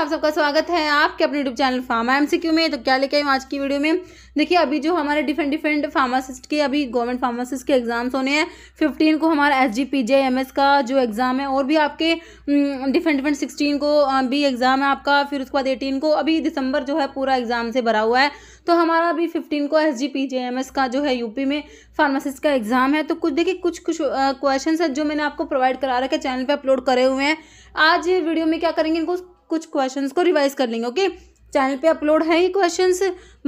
आप सबका स्वागत है आपके अपने यूट्यूब चैनल फार्मा एमसीक्यू में तो क्या लेके हूँ आज की वीडियो में देखिए अभी जो हमारे डिफरेंट डिफरेंट फार्मासिस्ट के अभी गवर्नमेंट फार्मासिस्ट के एग्जाम्स होने हैं फिफ्टीन को हमारा S G P J M S का जो एग्ज़ाम है और भी आपके डिफरेंट डिफरेंट सिक्सटीन को भी एग्ज़ाम है आपका फिर उसके बाद एटीन को अभी दिसंबर जो है पूरा एग्ज़ाम से भरा हुआ है तो हमारा अभी फिफ्टीन को S G P J M S का जो है यूपी में फार्मासिस्ट का एग्ज़ाम है तो कुछ देखिए कुछ कुछ क्वेश्चन है जो मैंने आपको प्रोवाइड करा रखे चैनल पर अपलोड करे हुए हैं आज वीडियो में क्या करेंगे इनको कुछ क्वेश्चन को रिवाइज कर लेंगे ओके चैनल पे अपलोड है ये क्वेश्चन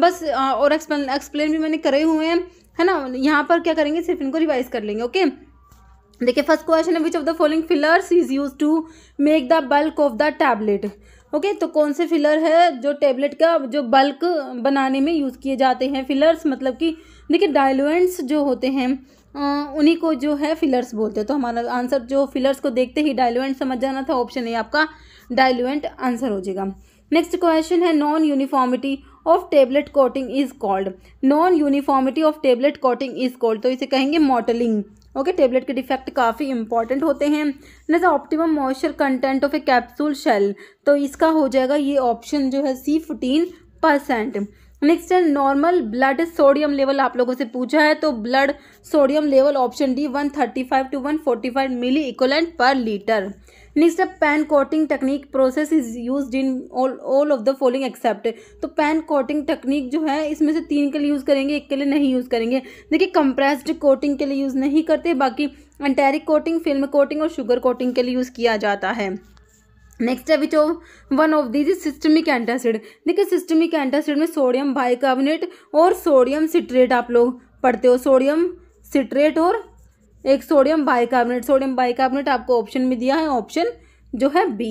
बस और एक्सप्लेन एक्सप्लेन भी मैंने करे हुए हैं है ना यहाँ पर क्या करेंगे सिर्फ इनको रिवाइज कर लेंगे ओके देखिए फर्स्ट क्वेश्चन है which of the following fillers is use to make the bulk of the tablet okay तो कौन से फिलर है जो टेबलेट का जो बल्क बनाने में यूज़ किए जाते हैं फिलर्स मतलब कि देखिए डायलोएंट्स जो होते हैं उन्हीं को जो है फिलर्स बोलते हैं तो हमारा आंसर जो फिलर्स को देखते ही डाइलुएंट समझ जाना था ऑप्शन है आपका डायलुएंट आंसर हो जाएगा नेक्स्ट क्वेश्चन है non uniformity of tablet coating is called non uniformity of tablet coating is called तो इसे कहेंगे मॉडलिंग ओके टेबलेट के डिफेक्ट काफ़ी इंपॉर्टेंट होते हैं next optimum moisture content of a capsule shell तो इसका हो जाएगा ये ऑप्शन जो है सी फोर्टीन परसेंट नेक्स्ट है नॉर्मल ब्लड सोडियम लेवल आप लोगों से पूछा है तो blood sodium level option D one thirty five to one forty five milliequivalent per litre next है pan coating technique process is use in all all of the following except तो pan coating technique जो है इसमें से तीन के लिए use करेंगे एक के लिए नहीं यूज़ करेंगे देखिए कंप्रेस्ड कोटिंग के लिए यूज़ नहीं करते बाकी एंटेरिक कोटिंग फिल्म कोटिंग और शुगर कोटिंग के लिए यूज़ किया जाता है नेक्स्ट है which one of these is systemic antacid देखिए सिस्टमिक एंटासिड में सोडियम बाइकार्बोनेट और सोडियम सिट्रेट आप लोग पढ़ते हो सोडियम सिट्रेट और एक सोडियम बाइकार्बोनेट सोडियम बाइकार्बोनेट आपको ऑप्शन में दिया है ऑप्शन जो है बी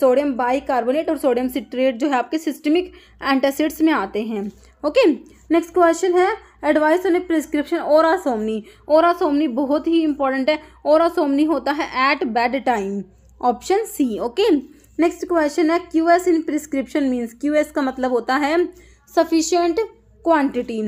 सोडियम बाइकार्बोनेट और सोडियम सिट्रेट जो है आपके सिस्टमिक एंटासिड्स में आते हैं ओके नेक्स्ट क्वेश्चन है एडवाइस ऑन ए प्रिस्क्रिप्शन ओरा सोमनी ओरा सोमनी बहुत ही इंपॉर्टेंट है ओरा सोमनी होता है at bedtime option C okay next question है Q S in prescription means Q S का मतलब होता है सफिशियंट क्वान्टिटी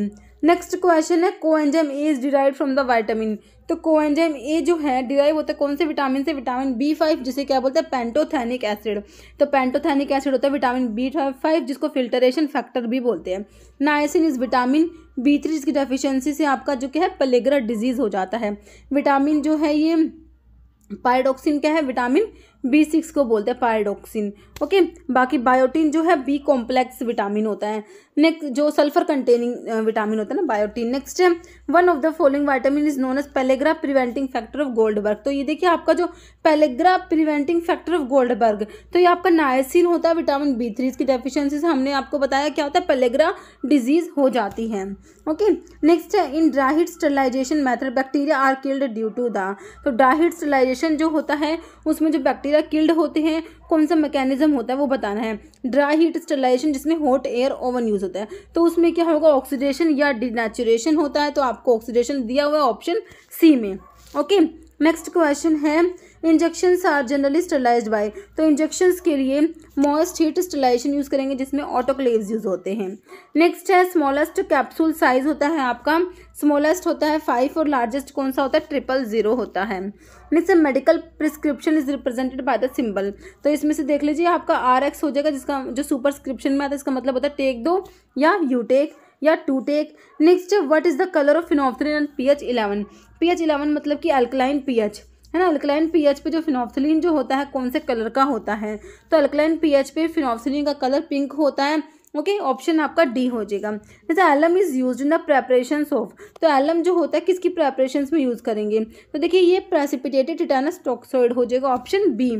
नेक्स्ट क्वेश्चन है coenzyme A is derive from the vitamin तो कोएंजाइम ए जो है डिराइव होता है कौन से विटामिन से विटामिन बी फाइव जिसे क्या बोलते हैं पेंटोथैनिक एसिड तो पेंटोथैनिक एसिड होता है विटामिन बी फाइव जिसको फिल्टरेशन फैक्टर भी बोलते हैं niacin is vitamin B three जिसकी डेफिशिएंसी से आपका जो क्या है पलेग्रा डिजीज़ हो जाता है विटामिन जो है ये पायडोक्सिन क्या है विटामिन बी सिक्स को बोलते हैं पायडोक्सिन ओके बाकी बायोटिन जो है बी कॉम्प्लेक्स विटामिन होता है नेक्स्ट जो सल्फर कंटेनिंग विटामिन होता है ना बायोटिन नेक्स्ट है one of the following vitamin is known as pellagra preventing factor of बर्ग तो ये देखिए आपका जो पेलेग्रा प्रिवेंटिंग फैक्टर ऑफ बर्ग तो ये आपका नायसिन होता है विटामिन बी थ्री इसकी डेफिशिएंसी से हमने आपको बताया क्या होता है पेलेग्रा डिजीज हो जाती है ओके नेक्स्ट है in dried sterilization method bacteria are killed due to the तो ड्राइड स्टेलाइजेशन जो होता है उसमें जो बैक्टीरिया बैक्टीरिया किल्ड होते हैं कौन सा मैकेनिज्म होता है वो बताना है ड्राई हीट स्टरलाइजेशन जिसमें हॉट एयर ओवन यूज़ होता है तो उसमें क्या होगा ऑक्सीडेशन या डिनेचुरेशन होता है तो आपको ऑक्सीडेशन दिया हुआ है ऑप्शन सी में ओके नेक्स्ट क्वेश्चन है injections are generally sterilize by तो इंजेक्शंस के लिए मोस्ट हीट स्टरलाइजेशन यूज़ करेंगे जिसमें ऑटोक्लेव यूज़ होते हैं नेक्स्ट है स्मॉलेस्ट कैप्सूल साइज होता है आपका स्मॉलेस्ट होता है फाइव और लार्जेस्ट कौन सा होता है ट्रिपल ज़ीरो होता है next medical prescription is represented by the symbol तो इसमें से देख लीजिए आपका आर एक्स हो जाएगा जिसका जो सुपरस्क्रिप्शन में आता है इसका मतलब होता है टेक दो या यू टेक या to take next what is the colour of phenolphthalein and P H eleven P H eleven मतलब कि अल्कलाइन पी एच है ना अल्कलाइन पीएच पे जो फिनोफ्थलिन जो होता है कौन से कलर का होता है तो अल्कलाइन पीएच पे फिनोफ्थलिन का कलर पिंक होता है ओके ऑप्शन आपका डी हो जाएगा जैसे alum is use in the preparation of तो एलम जो होता है किसकी प्रेपरेशन में यूज़ करेंगे तो देखिए ये प्रेसिपिटेटेड टिटानस टॉक्सोइड हो जाएगा ऑप्शन बी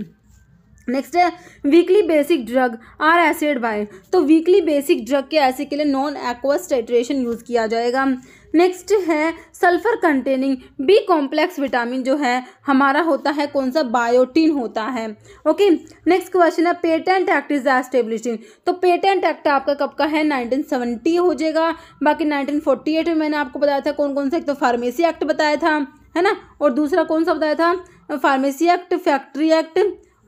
नेक्स्ट है weakly basic drug are acid by तो वीकली बेसिक ड्रग के ऐसे के लिए नॉन एक्वस टाइट्रेशन यूज़ किया जाएगा नेक्स्ट है sulphur containing B complex vitamin जो है हमारा होता है कौन सा बायोटिन होता है ओके नेक्स्ट क्वेश्चन है पेटेंट एक्ट इज एस्टेब्लिशिंग तो पेटेंट एक्ट आपका कब का है 1970 हो जाएगा बाकी 1948 में मैंने आपको बताया था कौन कौन सा एक तो फार्मेसी एक्ट बताया था है ना और दूसरा कौन सा बताया था फार्मेसी एक्ट फैक्ट्री एक्ट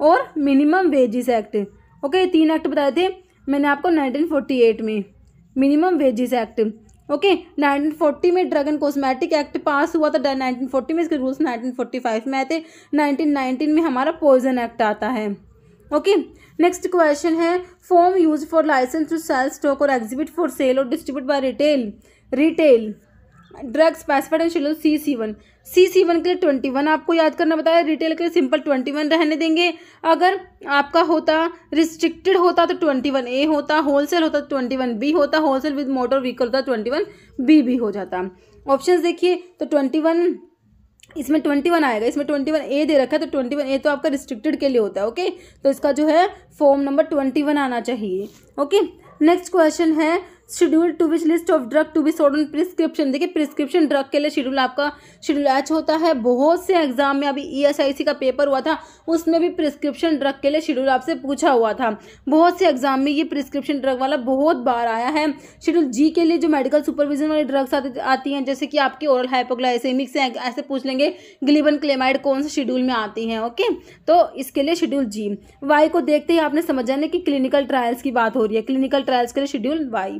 और मिनिमम वेजेस एक्ट ओके तीन एक्ट बताए थे मैंने आपको 1948 में minimum wages act okay nineteen 1940 में drug and cosmetic act pass हुआ था 1940 में इसके रूल्स 1945 में आए थे 1919 में हमारा पॉइजन एक्ट आता है ओके नेक्स्ट क्वेश्चन है form use for licence to sell stock और एग्जीबिट फॉर सेल और distribute by retail retail drug specified and schedule C C one C C one के लिए ट्वेंटी वन आपको याद करना बताया रिटेल के लिए सिंपल ट्वेंटी वन रहने देंगे अगर आपका होता रिस्ट्रिक्टेड होता तो ट्वेंटी वन ए होता होलसेल होता तो ट्वेंटी वन बी होता होलसेल विद मोटर व्हीकल होता ट्वेंटी वन बी भी हो जाता ऑप्शन देखिए तो ट्वेंटी वन इसमें ट्वेंटी वन आएगा इसमें ट्वेंटी वन ए दे रखा है तो ट्वेंटी वन ए तो आपका रिस्ट्रिक्टेड के लिए होता है ओके तो इसका जो है फॉर्म नंबर ट्वेंटी वन आना चाहिए ओके नेक्स्ट क्वेश्चन है schedule to which list of drug to be sold on prescription देखिए प्रिस्क्रिप्शन ड्रग के लिए शेड्यूल आपका शेड्यूल एच होता है बहुत से एग्जाम में अभी ई e का पेपर हुआ था उसमें भी प्रिस्क्रिप्शन ड्रग के लिए शेड्यूल आपसे पूछा हुआ था बहुत से एग्जाम में ये प्रिस्क्रिप्शन ड्रग वाला बहुत बार आया है शेड्यूल जी के लिए जो मेडिकल सुपरविजन वाली ड्रग्स आती हैं जैसे कि आपके ओरल हाइपोग्लाइसेमिक्स से ऐसे पूछ लेंगे ग्लिबन क्लेमाइड कौन से शेड्यूल में आती हैं ओके तो इसके लिए शेड्यूल जी वाई को देखते ही आपने समझ जाने कि क्लिनिकल ट्रायल्स की बात हो रही है क्लिनिकल ट्रायल्स के लिए शेड्यूल वाई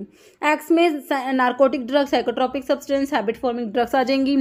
एक्स में narcotic drugs psychotropic substance habit forming drugs आ जाएंगी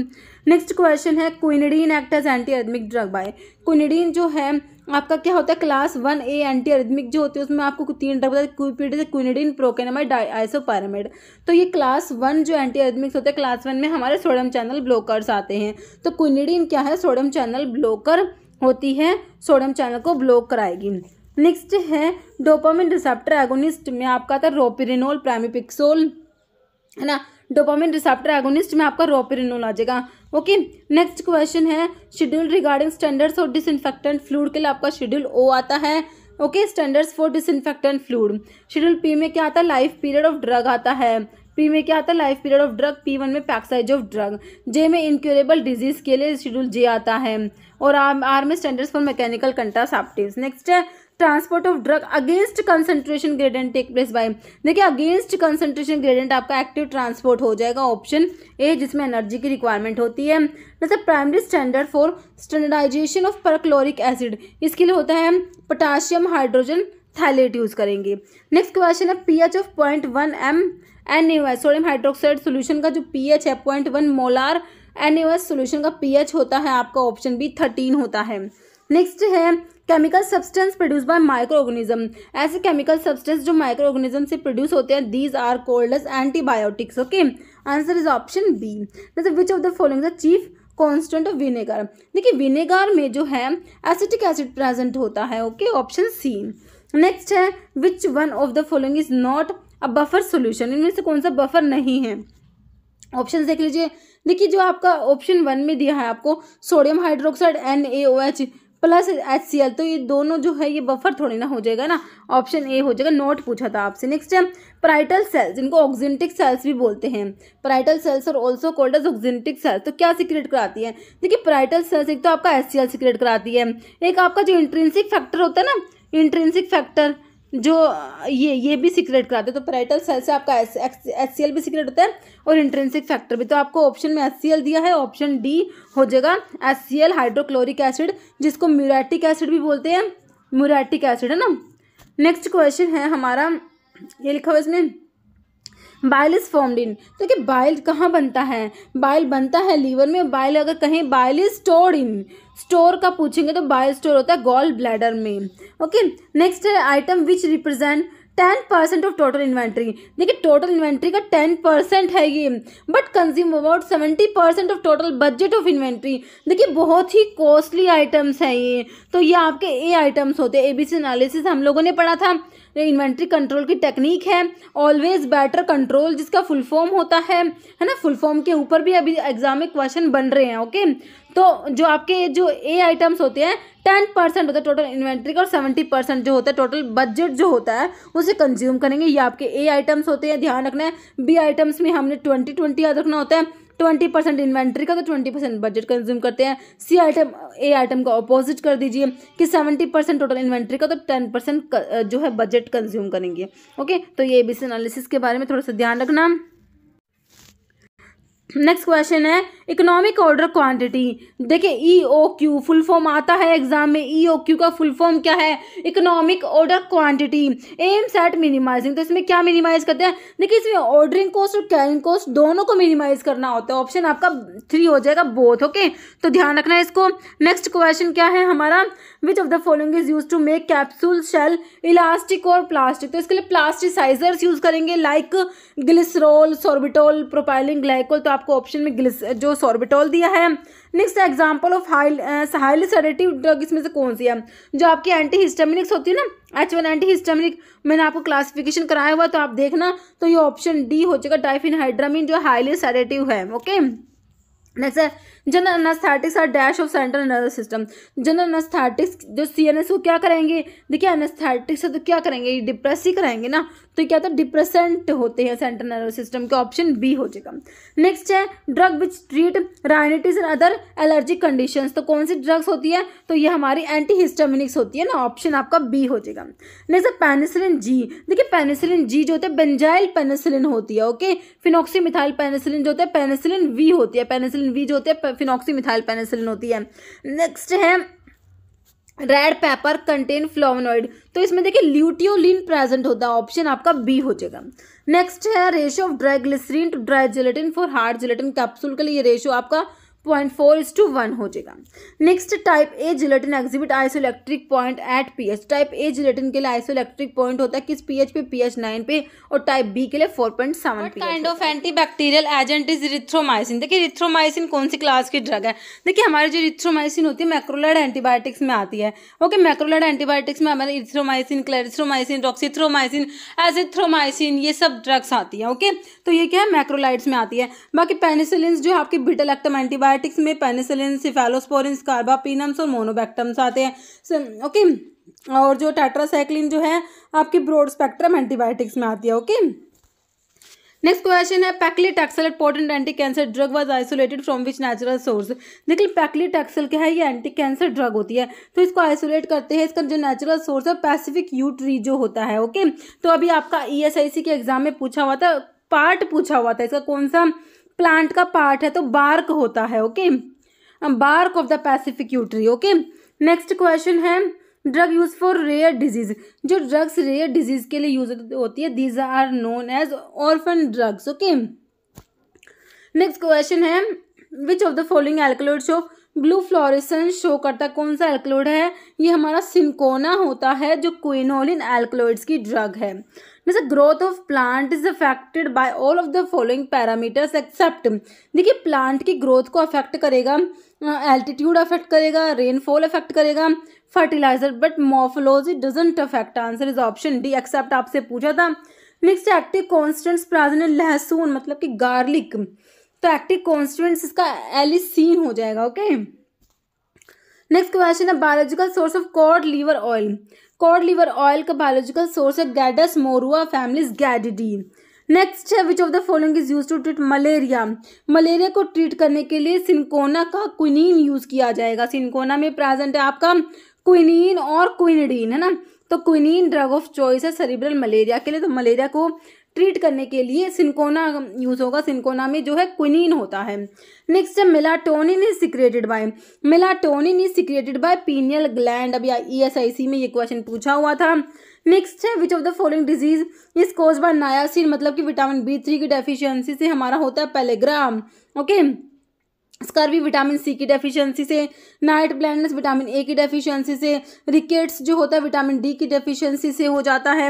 नेक्स्ट क्वेश्चन है quinidine act as antiarrhythmic drug by quinidine जो है आपका क्या होता है class one A antiarrhythmic जो होती है उसमें आपको तीन ड्रग बताते क्विनिडिन प्रोकेनामाइड आइसोपारामिड तो ये क्लास वन जो एंटी एडमिक्स होते हैं क्लास वन में हमारे सोडम चैनल ब्लॉकर्स आते हैं तो क्विनिडिन क्या है सोडम चैनल ब्लॉकर होती है सोडियम चैनल को ब्लॉक कराएगी नेक्स्ट है डोपामिन रिसेप्टर एगोनिस्ट में आपका है रोपिरिनोल प्रेमिपिक्सोल है ना डोपामिन रिसेप्टर एगोनिस्ट में आपका रोपिरिनोल आ जाएगा ओके नेक्स्ट क्वेश्चन है शेड्यूल रिगार्डिंग स्टैंडर्ड्स और डिसइनफेक्टेंट फ्लूड के लिए आपका शेड्यूल ओ आता है okay standards for disinfectant fluid schedule P में क्या आता है लाइफ पीरियड ऑफ ड्रग आता है पी में क्या आता है life period of drug P one में पैक्साइज ऑफ ड्रग जे में इनक्योरेबल डिजीज के लिए शेड्यूल जे आता है और आर आर में standards for mechanical contraceptives next है transport of drug against concentration gradient take place by देखिए अगेंस्ट कंसंट्रेशन ग्रेडेंट आपका एक्टिव ट्रांसपोर्ट हो जाएगा ऑप्शन ए जिसमें एनर्जी की रिक्वायरमेंट होती है मतलब primary standard for standardization of perchloric acid इसके लिए होता है पोटाशियम हाइड्रोजन थैलेट यूज करेंगे नेक्स्ट क्वेश्चन है P of point one M N S sodium hydroxide solution का जो एच है point one molar N solution S solution का पीएच होता है आपका ऑप्शन बी थर्टीन होता है नेक्स्ट है chemical substance produce by microorganism ऐसे केमिकल सब्सटेंस जो माइक्रो ऑर्गेनिज्म से प्रोड्यूस होते हैं these are called as antibiotics okay answer is option B जैसे which of the following the chief constant of vinegar देखिए vinegar में जो है एसिटिक एसिड प्रेजेंट होता है ओके ऑप्शन सी नेक्स्ट है which one of the following is not a buffer solution इनमें से कौन सा बफर नहीं है ऑप्शन देख लीजिए देखिए जो आपका ऑप्शन वन में दिया है आपको sodium hydroxide N A O H plus H C L तो ये दोनों जो है ये बफर थोड़ी ना हो जाएगा ना ऑप्शन ए हो जाएगा नोट पूछा था आपसे नेक्स्ट है पराइटल सेल्स जिनको ऑक्जेंटिक सेल्स भी बोलते हैं पराइटल सेल्स और ऑल्सो कोल्ड एज सेल्स तो क्या सिक्रेट कराती है देखिए पराइटल सेल्स एक तो आपका एच सी एल सिक्रेट कराती है एक आपका जो इंट्रेंसिक फैक्टर होता है ना इंट्रेंसिक फैक्टर जो ये ये भी सीक्रेट कराते हैं तो पैराइटल सेल से आपका एस एस सी एल भी सीक्रेट होता है और इंट्रेंसिक फैक्टर भी तो आपको ऑप्शन में एस सी एल दिया है ऑप्शन डी हो जाएगा S C L hydrochloric acid जिसको म्यूरेटिक एसिड भी बोलते हैं म्यूरेटिक एसिड है ना नेक्स्ट क्वेश्चन है हमारा ये लिखा हुआ इसमें बाइल इज़ फॉर्मड इन देखिए कि बाइल कहाँ बनता है बाइल बनता है लीवर में बाइल अगर कहीं bile is store in store का पूछेंगे तो बाइल स्टोर होता है गॉल ब्लैडर में ओके नेक्स्ट है item which represent ten percent of total inventory देखिए टोटल इन्वेंट्री का टेन परसेंट है ये but consume about seventy percent of total budget of inventory देखिए बहुत ही कॉस्टली आइटम्स हैं ये तो ये आपके ए आइटम्स होते हैं ए बी सी एनालिसिस हम लोगों ने पढ़ा था इन्वेंट्री कंट्रोल की टेक्निक है ऑलवेज बेटर कंट्रोल जिसका फुल फॉर्म होता है है ना फुल फॉर्म के ऊपर भी अभी एग्जाम में क्वेश्चन बन रहे हैं ओके तो जो आपके जो ए आइटम्स होते हैं टेन परसेंट होता है टोटल इन्वेंट्री का और सेवेंटी परसेंट जो होता है टोटल बजट जो होता है उसे कंज्यूम करेंगे ये आपके ए आइटम्स होते हैं ध्यान रखना है बी आइटम्स में हमने ट्वेंटी ट्वेंटी याद रखना होता है ट्वेंटी परसेंट इन्वेंट्री का तो ट्वेंटी परसेंट बजट कंज्यूम करते हैं सी आइटम ए आइटम का अपोजिट कर दीजिए कि सेवेंटी परसेंट टोटल इन्वेंट्री का तो टेन परसेंट जो है बजट कंज्यूम करेंगे ओके तो ये बी एनालिसिस के बारे में थोड़ा सा ध्यान रखना नेक्स्ट क्वेश्चन है इकोनॉमिक ऑर्डर क्वांटिटी देखिए E O Q full form आता है एग्जाम में ई ओ क्यू का फुल फॉर्म क्या है economic order quantity aim set minimizing तो इसमें क्या मिनिमाइज करते हैं देखिए इसमें ऑर्डरिंग कॉस्ट और कैरिंग कॉस्ट दोनों को मिनिमाइज करना होता है ऑप्शन आपका थ्री हो जाएगा बोथ ओके तो ध्यान रखना है इसको नेक्स्ट क्वेश्चन क्या है हमारा which of the following is use to make capsule shell elastic और प्लास्टिक तो इसके लिए प्लास्टिसाइजर्स यूज करेंगे like glycerol sorbitol propylene glycol तो आपको ऑप्शन में जो सॉर्बिटॉल दिया है next example of high highly sedative drug इसमें से कौन सी है जो आपकी एंटी हिस्टामिनिक्स होती है ना एच वन एंटी हिस्टामिनिक मैंने आपको क्लासिफिकेशन कराया हुआ तो आप देखना तो ये ऑप्शन डी हो जाएगा डाइफिन हाइड्रामिन जो हाईली सेडेटिव है okay next general anaesthetics are dash of central nervous system general anaesthetics जो सी एन एस को क्या करेंगे देखिए एनास्थेटिक्स है तो क्या करेंगे ये डिप्रेस ही कराएंगे ना तो क्या होता तो है डिप्रेसेंट होते हैं सेंट्रल नर्वस सिस्टम के ऑप्शन बी हो जाएगा नेक्स्ट है drug which treat rhinitis and other allergic conditions तो कौन सी ड्रग्स होती है तो ये हमारी एंटी हिस्टामिनिक्स होती है ना ऑप्शन आपका बी हो जाएगा नेक्स्ट है पेनिसिलिन जी देखिए पेनिसिलिन जी जो होता है बेंजाइल पेनिसिलिन होती है ओके फिनोक्सीमिथाइल मिथाइल पेनिसिलिन जो होता है पेनिसिलिन वी होती है पेनिसिलिन वी जो होती है फिनॉक्सी मिथाइल पेनिसिलिन होती है नेक्स्ट है रेड पेपर कंटेन फ्लोनोइड तो इसमें देखिए ल्यूटियोलिन प्रेजेंट होता है ऑप्शन आपका बी हो जाएगा नेक्स्ट है ratio of dry glycerine to dry gelatin for hard gelatin capsule के लिए रेशियो आपका point four is to one हो जाएगा next type A gelatin exhibit isoelectric point at P H type A gelatin के लिए isoelectric point होता है किस पी एच पे पी एच नाइन पे और टाइप बी के लिए four point seven kind of antibacterial agent is रिथ्रोमाइसिन देखिए रिथ्रोमाइसिन कौन सी क्लास की ड्रग है देखिए हमारी जो रिथ्रोमाइसिन होती है मैक्रोलाइड एंटीबायोटिक्स में आती है ओके मैक्रोलाइड एंटीबायोटिक्स में हमारे इथ्रोमाइसिन क्लेरिथ्रोमाइसिन रॉक्सीथ्रोमाइसिन एजिथ्रोमाइसिन ये सब ड्रग्स आती है ओके तो ये क्या है मैक्रोलाइड्स में आती है बाकी पेनिसिलिन जो आपकी बिटल एक्टम एंटीबायोटिक एंटीबायोटिक्स में पेनिसिलिन सिफेलोस्पोरिन कार्बापिनम्स और मोनोबैक्टम्स आते हैं ओके और जो टेट्रासाइक्लिन जो है आपकी ब्रॉड स्पेक्ट्रम एंटीबायोटिक्स में आती है ओके नेक्स्ट क्वेश्चन है paclitaxel important anticancer drug was isolated from which natural source देखिए पैकली टैक्सल क्या है ये एंटी कैंसर ड्रग होती है तो इसको आइसोलेट करते हैं इसका जो नेचुरल सोर्स है पैसिफिक यूट्री जो होता है ओके तो अभी आपका ईएसआईसी e के एग्जाम में पूछा हुआ था पार्ट पूछा हुआ था इसका कौन सा प्लांट का पार्ट है तो बार्क होता है okay bark of the Pacific yew tree okay next question है drug use for rare disease जो ड्रग्स रेयर डिजीज के लिए यूज होती है these are known as orphan drugs okay next question है which of the following alkaloid show blue fluorescence show करता कौन सा एल्कलोइड है ये हमारा सिंकोना होता है जो क्विनोलिन एल्कलोइड्स की ड्रग है जैसे growth of plant is affected by all of the following parameters except देखिए प्लांट की ग्रोथ को अफेक्ट करेगा एल्टीट्यूड अफेक्ट करेगा रेनफॉल अफेक्ट करेगा fertilizer but morphology doesn't affect answer is option D except आपसे पूछा था नेक्स्ट एक्टिव कॉन्स्टेंट्स प्राजन लहसुन मतलब कि गार्लिक तो एक्टिव कॉन्स्टिट्यूंट्स इसका एलिसिन हो जाएगा ओके नेक्स्ट क्वेश्चन है biological source of cod liver oil cod liver oil का बायोलॉजिकल सोर्स है Gadus morhua families Gadidae next है which of the following is use to treat malaria malaria को treat करने के लिए सिंकोना का quinine use किया जाएगा सिंकोना में प्रेजेंट है आपका क्विनिन और क्विनिडीन है ना तो क्विनिन ड्रग ऑफ चॉइस है सेरिब्रल मलेरिया के लिए तो मलेरिया को ट्रीट करने के लिए सिंकोना यूज़ होगा सिंकोना में जो है क्विनिन होता है नेक्स्ट है melatonin is secreted by melatonin is secreted by pineal gland अब या ई e में ये क्वेश्चन पूछा हुआ था नेक्स्ट है which of the following disease is cause by niacin मतलब कि विटामिन बी थ्री की डेफिशिएंसी से हमारा होता है पेलेग्राम ओके okay? स्कर्वी भी विटामिन सी की डेफिशिएंसी से नाइट ब्लाइंडनेस विटामिन ए की डेफिशिएंसी से रिकेट्स जो होता है विटामिन डी की डेफिशिएंसी से हो जाता है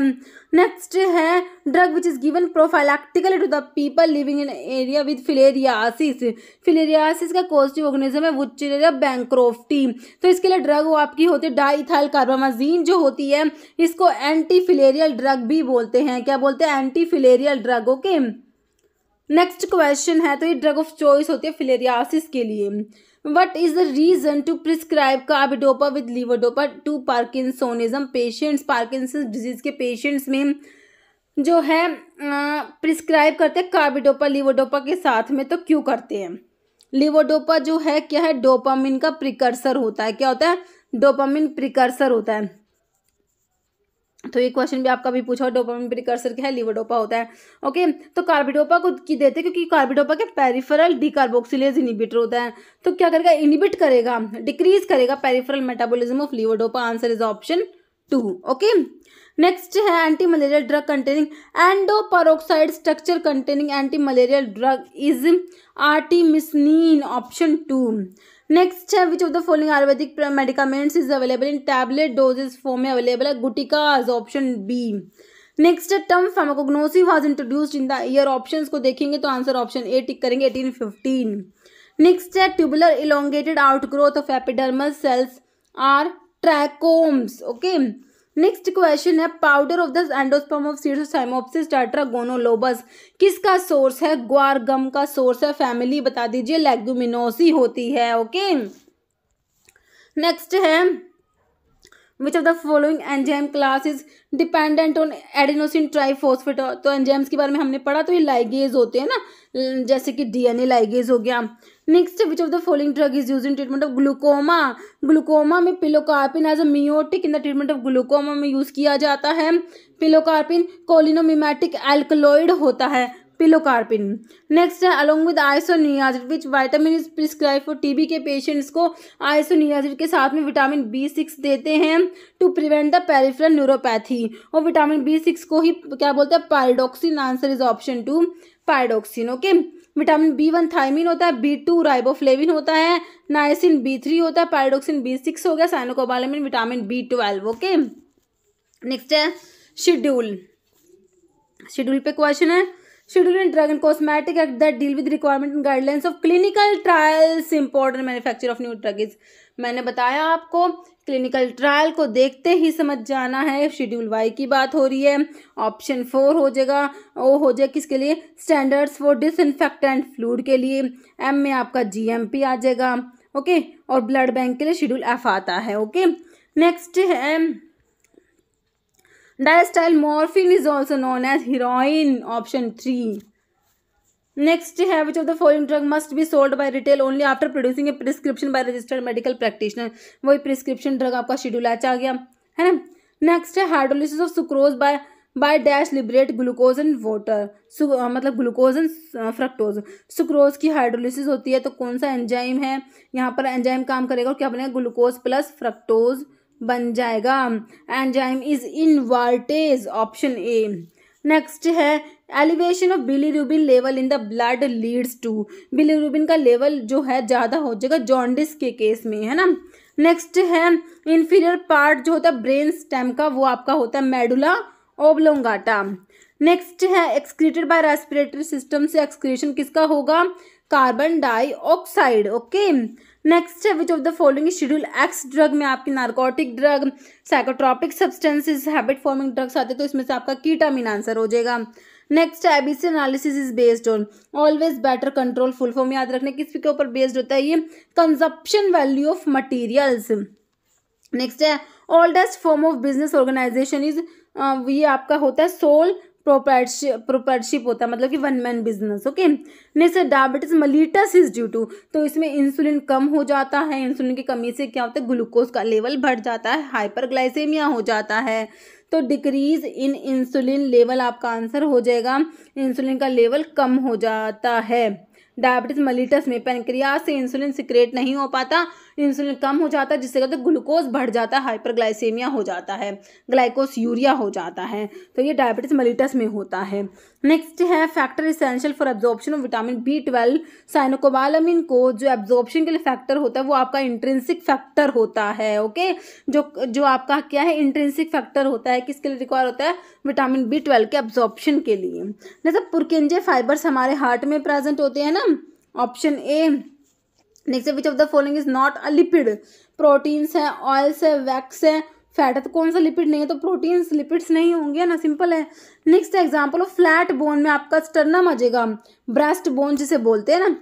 नेक्स्ट है drug which is given prophylactically to the people living in area with filariasis filariasis का कोस्टिव ऑर्गेनिज्म है वुचेरिया बैंक्रोफ्टी तो इसके लिए ड्रग वो आपकी होती है डाईथाइल कार्बामाजीन जो होती है इसको एंटी फिलेरियल ड्रग भी बोलते हैं क्या बोलते हैं antifilarial drug okay okay? Next question है तो ये ड्रग ऑफ चॉइस होती है फिलेरियासिस के लिए what is the reason to prescribe carbidopa with levodopa to parkinsonism patients Parkinson's disease के पेशेंट्स में जो है प्रिस्क्राइब करते हैं कार्बिडोपा लीवोडोपा के साथ में तो क्यों करते हैं लीवोडोपा जो है क्या है डोपामिन का प्रिकर्सर होता है क्या होता है डोपामिन प्रिकर्सर होता है तो ये क्वेश्चन भी आपका भी पूछा डोपा में प्रिकर्सर क्या है लिवोडोपा होता है ओके तो कार्बिडोपा को की देते क्योंकि कार्बिडोपा के पेरिफेरल डिकार्बोक्सिलेज इनिबिटर होता है तो क्या करेगा इनिबिट करेगा डिक्रीज करेगा peripheral metabolism of levodopa answer is option two okay next है antimalarial drug containing endoperoxide structure containing antimalarial drug is artemisinin option two next है which of the following ayurvedic medicaments is available in tablet doses form में available है gutika gutikas option B next term pharmacognosy was introduced in the year options को देखेंगे तो answer option A टिक करेंगे 1815 next है tubular elongated outgrowth of epidermal cells are trichomes okay okay? Next question है powder of this endosperm of Cyamopsis tetragonolobus किसका source है ग्वार गम का सोर्स है फैमिली बता दीजिए लेग्यूमिनोसी होती है ओके नेक्स्ट है which of the following enzyme class is dependent on adenosine triphosphate तो एंजाइम्स के बारे में हमने पढ़ा तो ये लाइगेज होते हैं ना जैसे कि डीएनए लाइगेज हो गया next which of the following drug is use in treatment of glaucoma glaucoma में pilocarpine as a miotic in the treatment of glaucoma में यूज किया जाता है पिलोकार्पिन कोलिनोमिमेटिक एल्कलॉइड होता है पिलोकार्पिन नेक्स्ट है along with isoniazid which vitamin is prescribe for TB के patients को आइसोनियाजिड के साथ में विटामिन बी सिक्स देते हैं to prevent the peripheral neuropathy और विटामिन बी सिक्स को ही क्या बोलते हैं pyridoxine answer is option two pyridoxine okay okay? Vitamin B one thiamine होता है बी टू राइबोफ्लेविन होता है नाइसिन बी थ्री होता है पायरोडोक्सिन बी सिक्स हो गया cyanocobalamin vitamin B twelve okay next है शेड्यूल शेड्यूल पे क्वेश्चन है in drug and cosmetic act that deal with requirement and guidelines of clinical trials important manufacture of new drug is मैंने बताया आपको clinical trial को देखते ही समझ जाना है शेड्यूल वाई की बात हो रही है ऑप्शन फोर हो जाएगा ओ हो जाएगा किसके लिए स्टैंडर्ड्स फॉर डिसइनफेक्टेंट फ्लूड के लिए एम में आपका पी आ जाएगा ओके और ब्लड बैंक के लिए शेड्यूल एफ आता है ओके नेक्स्ट है diacetyl morphine is also known as heroin option three next है which of the following drug must be sold by retail only after producing a prescription by registered medical practitioner वही prescription drug आपका schedule H आ गया है ना next है hydrolysis of sucrose by by dash liberate glucose and water मतलब glucose and fructose sucrose की hydrolysis होती है तो कौन सा एंजाइम है यहाँ पर एंजाइम काम करेगा और क्या बनेगा ग्लूकोज प्लस फ्रक्टोज बन जाएगा enzyme is in invertase option A next है elevation of bilirubin level in the blood leads to bilirubin का लेवल जो है ज़्यादा हो जाएगा जॉन्डिस के केस में है ना नेक्स्ट है इन्फीरियर पार्ट जो होता है ब्रेन स्टेम का वो आपका होता है मेडुला ओबलोंगाटा नेक्स्ट है एक्सक्रीटेड बाय रेस्पिरेटरी सिस्टम से एक्सक्रीशन किसका होगा कार्बन डाइऑक्साइड ओके नेक्स्ट है which of the following schedule X drug में आपकी narcotic drug psychotropic substances habit forming drugs आते हैं तो इसमें से आपका कीटामिन आंसर हो जाएगा नेक्स्ट है IBC analysis is based on always better control full form याद रखने किस के ऊपर बेस्ड होता है ये consumption value of materials next है oldest form of business organisation is ये आपका होता है सोल प्रोपराइटरशिप होता है मतलब कि one man business okay next diabetes mellitus is due to तो इसमें इंसुलिन कम हो जाता है इंसुलिन की कमी से क्या होता है ग्लूकोज का लेवल बढ़ जाता है हाइपरग्लाइसेमिया हो जाता है तो डिक्रीज इन इंसुलिन लेवल आपका आंसर हो जाएगा इंसुलिन का लेवल कम हो जाता है डायबिटीज मलिटस में पेनक्रिया से इंसुलिन सिक्रेट नहीं हो पाता इंसुलिन कम हो जाता है जिससे कहते ग्लूकोज बढ़ जाता है हाइपरग्लाइसेमिया हो जाता है ग्लाइकोस यूरिया हो जाता है तो ये डायबिटीज मलिटस में होता है नेक्स्ट है factor essential for absorption of vitamin B twelve cyanocobalamin को जो एब्जॉर्प्शन के लिए फैक्टर होता है वो आपका इंट्रेंसिक फैक्टर होता है ओके जो जो आपका क्या है इंट्रेंसिक फैक्टर होता है किसके लिए रिक्वायर होता है विटामिन बी ट्वेल्व के एब्जॉर्प्शन के लिए जैसे पुरकेंजे फाइबर्स हमारे हार्ट में प्रेजेंट होते हैं ना option A next which of the following is not a lipid proteins है ऑयल्स है वैक्स है फैट है तो कौन सा लिपिड नहीं है तो प्रोटीन्स लिपिड्स नहीं होंगे ना सिंपल है next example of flat bone में आपका स्टर्नम आ जाएगा ब्रेस्ट बोन जिसे बोलते हैं ना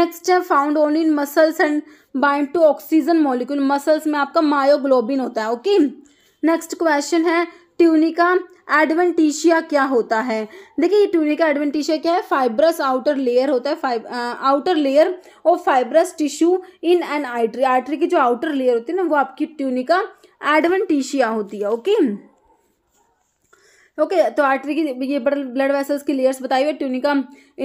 नेक्स्ट है found on in muscles and bind to oxygen molecule muscles में आपका मायोग्लोबिन होता है ओके नेक्स्ट क्वेश्चन है ट्यूनिका एडवेंटिशिया क्या होता है देखिए ये ट्यूनिका एडवेंटिशिया क्या है फाइब्रस आउटर लेयर होता है fib outer layer of fibrous tissue in an artery artery की जो आउटर लेयर होती है ना वो आपकी ट्यूनिका एडवेंटिशिया होती है ओके ओके okay, तो आर्टरी की ये ब्लड वेसल्स की लेयर्स बताई हुई ट्यूनिका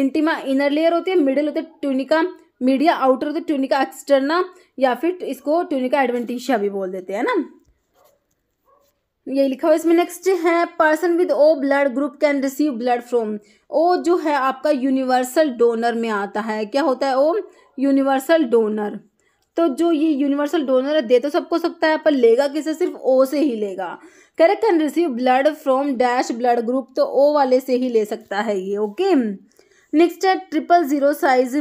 इंटीमा इनर लेयर होती है मिडिल होते हैं ट्यूनिका मीडिया आउटर होते ट्यूनिका एक्सटर्ना या फिर इसको ट्यूनिका एडवेंटिशिया भी बोल देते हैं ना ये लिखा हुआ इसमें नेक्स्ट है person with O blood group can receive blood from O जो है आपका यूनिवर्सल डोनर में आता है क्या होता है ओ यूनिवर्सल डोनर तो जो ये यूनिवर्सल डोनर है दे तो सबको सकता है पर लेगा किसे सिर्फ ओ से ही लेगा correct can receive blood from dash blood group तो ओ वाले से ही ले सकता है ये ओके नेक्स्ट है triple zero size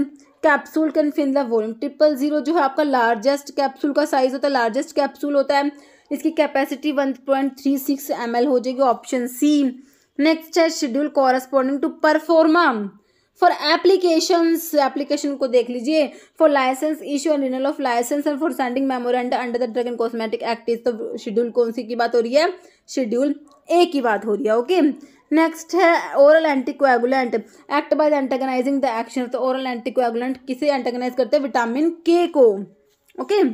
capsule can fill the volume triple zero जो है आपका लार्जेस्ट कैप्सूल का साइज होता है लार्जेस्ट कैप्सूल होता है इसकी capacity one point three six M L हो जाएगी ऑप्शन सी नेक्स्ट है schedule corresponding to proforma for application application को देख लीजिए for licence issue and renewal of licence and for sending memorandum under the drug and cosmetic act is तो schedule कौन सी की बात हो रही है शेड्यूल ए की बात हो रही है ओके नेक्स्ट है oral anticoagulant act by antagonizing the action of the oral anticoagulant किसे एंटेगनाइज करते हैं विटामिन के को okay okay?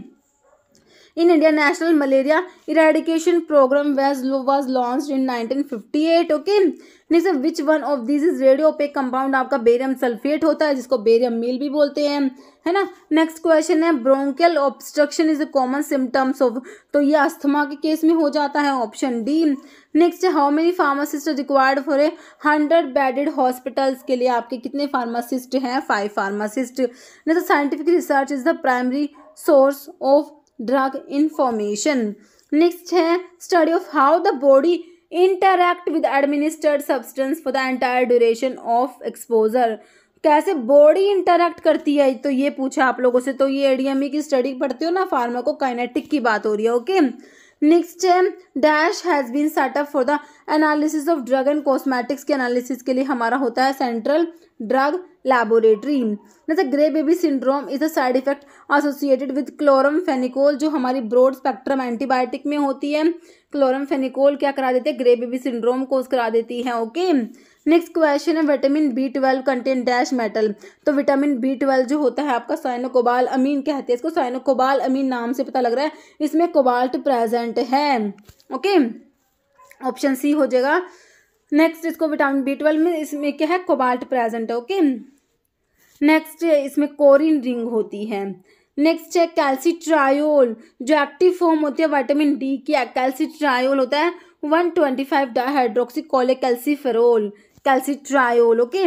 in india national malaria eradication program was was launched in 1958 नहीं sir which one of this is radiopaque compound आपका barium sulphate होता है जिसको barium meal भी बोलते हैं है ना नेक्स्ट क्वेश्चन है bronchial obstruction is a common symptoms of तो ये अस्थमा के केस में हो जाता है option D next how many pharmacist required for a hundred bedded hospitals के लिए आपके कितने फार्मासिस्ट हैं फाइव फार्मासिस्ट नहीं तो scientific research is the primary source of drug information next है study of how the body interact with administered substance for the entire duration of exposure कैसे body interact करती है तो ये पूछा आप लोगों से तो ये एडीएमई e की स्टडी पढ़ते हो ना फार्मा को काइनेटिक की बात हो रही है ओके नेक्स्ट है dash has been set up for the analysis of drug and cosmetics के एनालिसिस के लिए हमारा होता है सेंट्रल ड्रग लेबोरेटरी जैसे grey baby syndrome is a side effect associated with chloramphenicol जो हमारी ब्रॉड स्पेक्ट्रम एंटीबायोटिक में होती है क्लोरम फेनिकोल क्या करा देते हैं ग्रे बेबी सिंड्रोम कोज करा देती है ओके नेक्स्ट क्वेश्चन है vitamin B twelve contain dash metal तो विटामिन बी ट्वेल्व जो होता है आपका साइनोकोबाल अमीन कहते हैं इसको साइनोकोबाल अमीन नाम से पता लग रहा है इसमें कोबाल्ट प्रेजेंट है ओके ऑप्शन सी हो जाएगा नेक्स्ट इसको विटामिन बी ट्वेल्व में इसमें क्या है कोबाल्ट प्रेजेंट है ओके नेक्स्ट इसमें कोरिन रिंग होती है नेक्स्ट है कैल्सीट्रायोल जो एक्टिव फॉर्म होती है वाइटामिन डी की कैल्सीट्रायोल होता है वन ट्वेंटी फाइव डाहाइड्रोक्सी कोले कैल्सीफेरोल कैल्सिट्रायोल ओके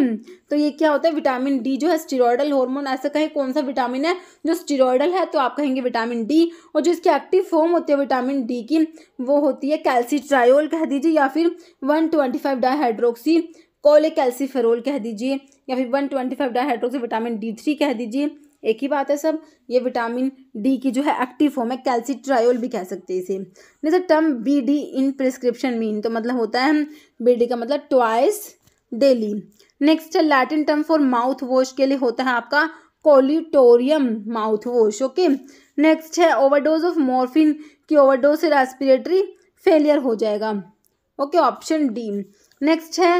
तो ये क्या होता है विटामिन डी जो है स्टीरोडल हार्मोन ऐसा कहें कौन सा विटामिन है जो स्टीरोडल है तो आप कहेंगे विटामिन डी और जो इसकी एक्टिव फॉर्म होती है विटामिन डी की वो होती है कैल्सिट्रायोल कह दीजिए या फिर one twenty five cholecalciferol कह दीजिए या फिर one twenty five dihydroxy vitamin D three कह दीजिए एक ही बात है सब ये विटामिन डी की जो है एक्टिव फॉर्म है कैल्सिट्रायोल भी कह सकते हैं इसे sir term B D in prescription mean तो मतलब होता है बी डी का मतलब ट्वाइस डेली नेक्स्ट है Latin term for mouth wash के लिए होता है आपका collutorium mouth wash okay next है ओवरडोज ऑफ मॉर्फिन की ओवरडोज से रेस्पिरेटरी फेलियर हो जाएगा ओके ऑप्शन डी नेक्स्ट है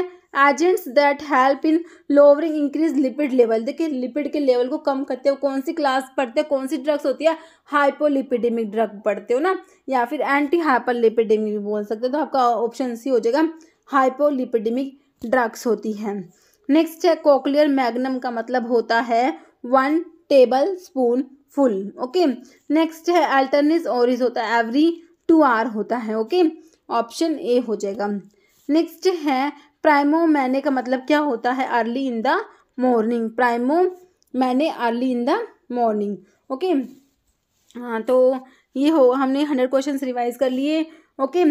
agents that help in lowering increase lipid level देखिए लिपिड के लेवल को कम करते हो कौन सी क्लास पढ़ते हो कौन सी ड्रग्स होती है हाइपोलिपिडेमिक ड्रग पढ़ते हो ना या फिर एंटी हाइपर लिपिडेमिक भी बोल सकते हो तो आपका ऑप्शन सी हो जाएगा हाइपोलिपिडेमिक ड्रग्स होती हैं नेक्स्ट है कोकलियर मैग्नम का मतलब होता है one table spoon full okay next है अल्टरनेस ओरिज होता है एवरी टू आर होता है ओके ऑप्शन ए हो जाएगा नेक्स्ट है प्राइमो मैने का मतलब क्या होता है अर्ली इन द मॉर्निंग प्राइमो मैने early in the morning okay हाँ तो ये हो हमने हंड्रेड क्वेश्चन रिवाइज कर लिए ओके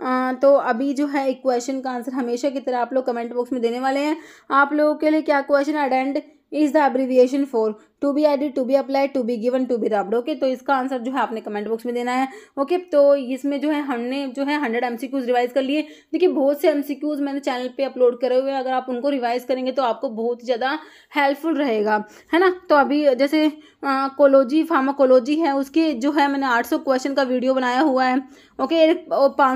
आ, तो अभी जो है एक क्वेश्चन का आंसर हमेशा की तरह आप लोग कमेंट बॉक्स में देने वाले हैं आप लोगों के लिए क्या क्वेश्चन अडेंड is the abbreviation for to be added to be apply to be given to be rubbed okay तो इसका आंसर जो है आपने कमेंट बॉक्स में देना है ओके okay, तो इसमें जो है हमने जो है हंड्रेड एम रिवाइज कर लिए देखिए बहुत से एम मैंने चैनल पर अपलोड करे हुए हैं अगर आप उनको रिवाइज करेंगे तो आपको बहुत ज़्यादा हेल्पफुल रहेगा है ना तो अभी जैसे कोलोजी फार्माकोलॉजी है उसके जो है मैंने सौ क्वेश्चन का वीडियो बनाया हुआ है ओके एक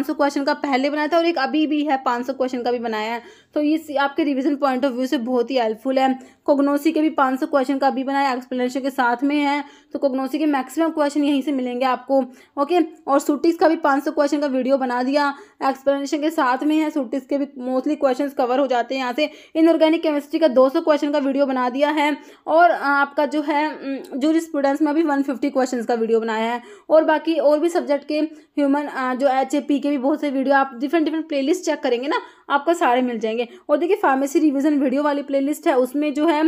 सौ क्वेश्चन का पहले बनाया था और एक अभी भी है पाँच सौ क्वेश्चन का भी बनाया है तो ये आपके रिवीजन पॉइंट ऑफ व्यू से बहुत ही हेल्पफुल है कोग्नोसी के भी पाँच सौ क्वेश्चन का भी बनाया है एक्सप्लेनेशन के साथ में है तो कोग्नोसी के मैक्सिमम क्वेश्चन यहीं से मिलेंगे आपको ओके और सूटिस का भी पाँच सौ क्वेश्चन का वीडियो बना दिया एक्सप्लेनेशन के साथ में है सूटिस के भी मोस्टली क्वेश्चन कवर हो जाते हैं यहाँ से इनऑर्गेनिक केमिस्ट्री का दो सौ क्वेश्चन का वीडियो बना दिया है और आपका जो है जो स्टूडेंट्स में भी वन फिफ्टी क्वेश्चन का वीडियो बनाया है और बाकी और भी सब्जेक्ट के ह्यूमन जो एच ए पी के भी बहुत से वीडियो आप डिफरेंट डिफरेंट प्लेलिस्ट चेक करेंगे ना आपको सारे मिल जाएंगे और देखिए फार्मेसी रिविजन वीडियो वाली प्लेलिस्ट है उसमें जो है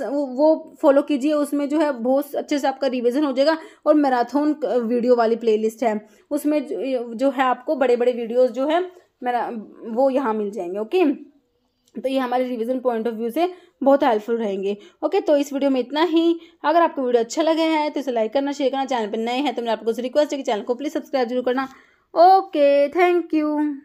वो फॉलो कीजिए उसमें जो है बहुत अच्छे से आपका रिविज़न हो जाएगा और मैराथन वीडियो वाली प्लेलिस्ट है उसमें जो है आपको बड़े बड़े वीडियोज़ जो है मेरा वो यहाँ मिल जाएंगे ओके तो ये हमारे रिवीजन पॉइंट ऑफ व्यू से बहुत हेल्पफुल रहेंगे ओके तो इस वीडियो में इतना ही अगर आपको वीडियो अच्छा लगे है तो इसे लाइक करना शेयर करना चैनल पर नए हैं तो मैं आपको रिक्वेस्ट है कि चैनल को प्लीज़ सब्सक्राइब जरूर करना ओके थैंक यू